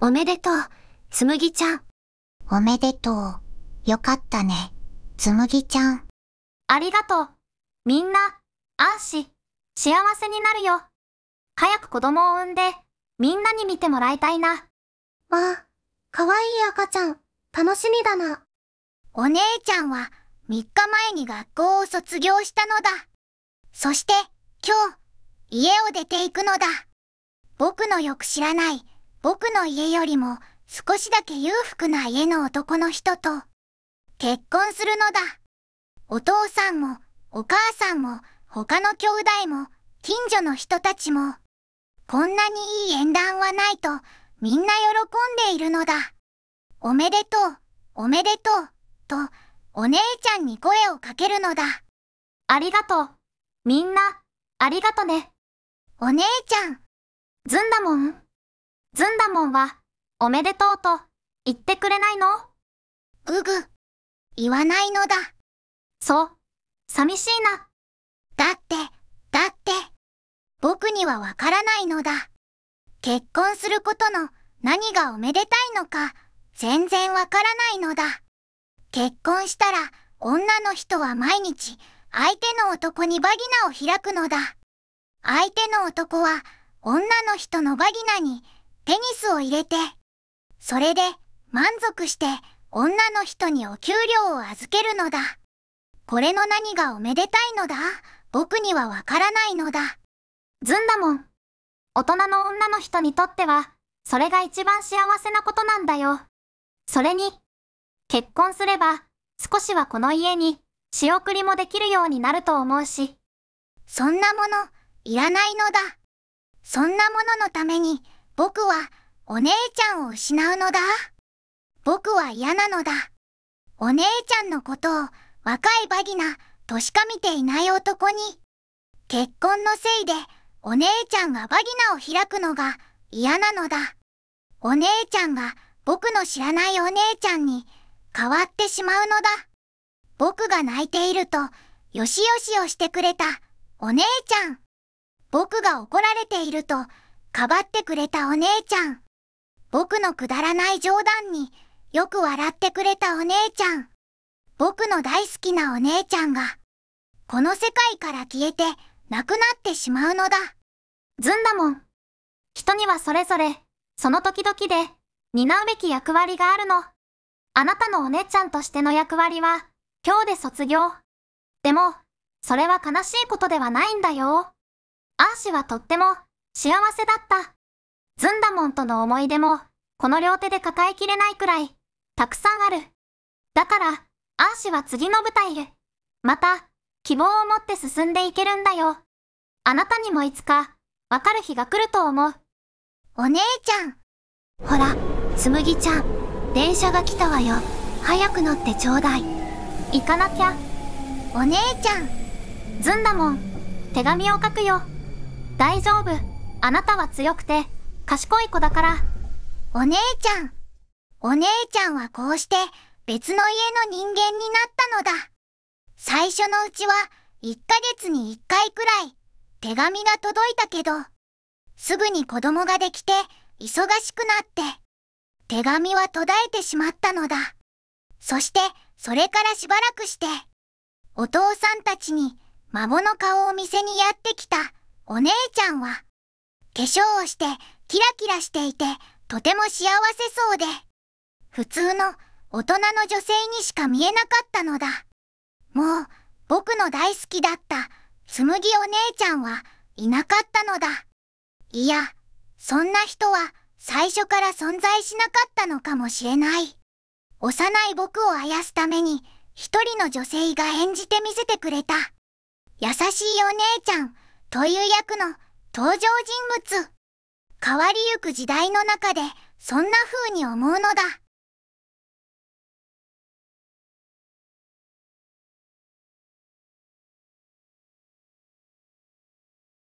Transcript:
おめでとう、つむぎちゃん。おめでとう。よかったね、つむぎちゃん。ありがとう。みんな、安心、幸せになるよ。早く子供を産んで、みんなに見てもらいたいな。わあ、かわいい赤ちゃん、楽しみだな。お姉ちゃんは、3日前に学校を卒業したのだ。そして、今日、家を出ていくのだ。僕のよく知らない、僕の家よりも少しだけ裕福な家の男の人と結婚するのだ。お父さんもお母さんも他の兄弟も近所の人たちもこんなにいい縁談はないとみんな喜んでいるのだ。おめでとう、おめでとう、とお姉ちゃんに声をかけるのだ。ありがとう。みんな、ありがとね。お姉ちゃん。ずんだもん。ずんだもんは、おめでとうと言ってくれないのうぐ、言わないのだ。そう、寂しいな。だって、だって、僕にはわからないのだ。結婚することの何がおめでたいのか、全然わからないのだ。結婚したら、女の人は毎日、相手の男にバギナを開くのだ。相手の男は、女の人のバギナに、テニスを入れて、それで満足して女の人にお給料を預けるのだ。これの何がおめでたいのだ僕にはわからないのだ。ずんだもん。大人の女の人にとっては、それが一番幸せなことなんだよ。それに、結婚すれば、少しはこの家に、仕送りもできるようになると思うし。そんなもの、いらないのだ。そんなもののために、僕はお姉ちゃんを失うのだ。僕は嫌なのだ。お姉ちゃんのことを若いバギなとしか見ていない男に。結婚のせいでお姉ちゃんがバギナを開くのが嫌なのだ。お姉ちゃんが僕の知らないお姉ちゃんに変わってしまうのだ。僕が泣いていると、よしよしをしてくれたお姉ちゃん。僕が怒られていると、かばってくれたお姉ちゃん。僕のくだらない冗談によく笑ってくれたお姉ちゃん。僕の大好きなお姉ちゃんが、この世界から消えて亡くなってしまうのだ。ずんだもん。人にはそれぞれ、その時々で、担うべき役割があるの。あなたのお姉ちゃんとしての役割は、今日で卒業。でも、それは悲しいことではないんだよ。アーシはとっても、幸せだった。ずんだもんとの思い出も、この両手で抱えきれないくらい、たくさんある。だから、アーシは次の舞台へ。また、希望を持って進んでいけるんだよ。あなたにもいつか、わかる日が来ると思う。お姉ちゃん。ほら、つむぎちゃん、電車が来たわよ。早く乗ってちょうだい。行かなきゃ。お姉ちゃん。ずんだもん、手紙を書くよ。大丈夫。あなたは強くて、賢い子だから。お姉ちゃん。お姉ちゃんはこうして、別の家の人間になったのだ。最初のうちは、1ヶ月に1回くらい、手紙が届いたけど、すぐに子供ができて、忙しくなって、手紙は途絶えてしまったのだ。そして、それからしばらくして、お父さんたちに、孫の顔を見せにやってきた、お姉ちゃんは、化粧をしてキラキラしていてとても幸せそうで、普通の大人の女性にしか見えなかったのだ。もう僕の大好きだったつむぎお姉ちゃんはいなかったのだ。いや、そんな人は最初から存在しなかったのかもしれない。幼い僕をあやすために一人の女性が演じてみせてくれた。優しいお姉ちゃんという役の登場人物。変わりゆく時代の中で、そんな風に思うのだ。